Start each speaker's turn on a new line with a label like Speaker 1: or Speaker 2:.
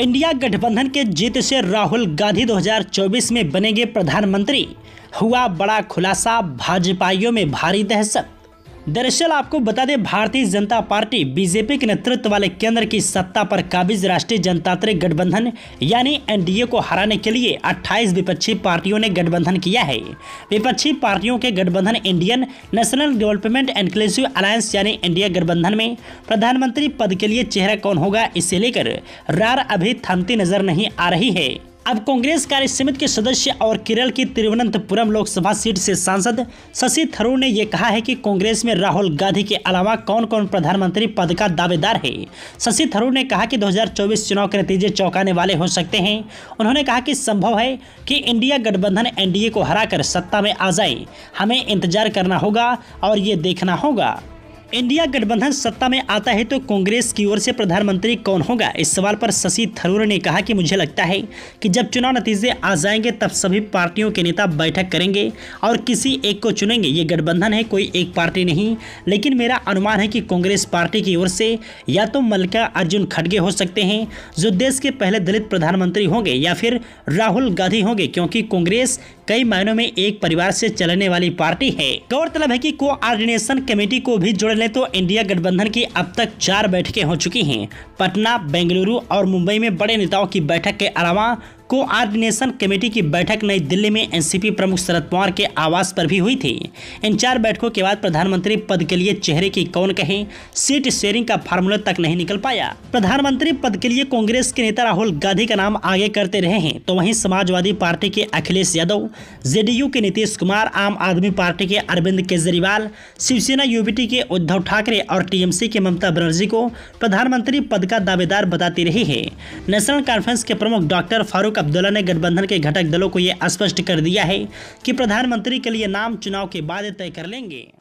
Speaker 1: India गठबंधन के जीत से राहुल गांधी 2024 में बनेंगे प्रधानमंत्री हुआ बड़ा खुलासा भाजपाइयों में भारी दहशत दरअसल आपको बता दें भारतीय जनता पार्टी बीजेपी के नेतृत्व वाले केंद्र की सत्ता पर काबिज राष्ट्रीय जनतांत्रिक गठबंधन यानी एनडीए को हराने के लिए 28 विपक्षी पार्टियों ने गठबंधन किया है विपक्षी पार्टियों के गठबंधन Indian national development inclusive alliance यानी इंडिया गठबंधन में प्रधानमंत्री पद के लिए चेहरा कौन होगा इसे लेकर रार अभी थमती नजर नहीं आ रही है अब कांग्रेस कार्य समिति के सदस्य और केरल की तिरुवनंतपुरम लोकसभा सीट से सांसद शशि थरूर ने यह कहा है कि कांग्रेस में राहुल गांधी के अलावा कौन कौन प्रधानमंत्री पद का दावेदार है शशि थरूर ने कहा कि 2024 चुनाव के नतीजे चौंकाने वाले हो सकते हैं उन्होंने कहा कि संभव है कि इंडिया गठबंधन एनडीए को हराकर सत्ता में आ जाए हमें इंतजार करना होगा और ये देखना होगा इंडिया गठबंधन सत्ता में आता है तो कांग्रेस की ओर से प्रधानमंत्री कौन होगा इस सवाल पर शशि थरूर ने कहा कि मुझे लगता है कि जब चुनाव नतीजे आ जाएंगे तब सभी पार्टियों के नेता बैठक करेंगे और किसी एक को चुनेंगे ये गठबंधन है कोई एक पार्टी नहीं लेकिन मेरा अनुमान है कि कांग्रेस पार्टी की ओर से या तो मल्लिका अर्जुन खड़गे हो सकते हैं जो देश के पहले दलित प्रधानमंत्री होंगे या फिर राहुल गांधी होंगे क्योंकि कांग्रेस कई मायनों में एक परिवार से चलने वाली पार्टी है गौरतलब है की कोऑर्डिनेशन कमेटी को भी जोड़ ले तो इंडिया गठबंधन की अब तक चार बैठकें हो चुकी है पटना बेंगलुरु और मुंबई में बड़े नेताओं की बैठक के अलावा कोआर्डिनेशन कमेटी की बैठक नई दिल्ली में एनसीपी प्रमुख शरद पवार के आवास पर भी हुई थी इन चार बैठकों के बाद प्रधानमंत्री पद के लिए चेहरे की कौन कहे सीट शेयरिंग का फार्मूला तक नहीं निकल पाया प्रधानमंत्री पद के लिए कांग्रेस के नेता राहुल गांधी का नाम आगे करते रहे हैं तो वहीं समाजवादी पार्टी के अखिलेश यादव जेडीयू के नीतीश कुमार आम आदमी पार्टी के अरविंद केजरीवाल शिवसेना यूबीटी के उद्धव ठाकरे और टीएमसी के ममता बनर्जी को प्रधानमंत्री पद का दावेदार बताती रही है नेशनल कॉन्फ्रेंस के प्रमुख डॉक्टर फारूक अब्दुल्ला ने गठबंधन के घटक दलों को यह स्पष्ट कर दिया है कि प्रधानमंत्री के लिए नाम चुनाव के बाद तय कर लेंगे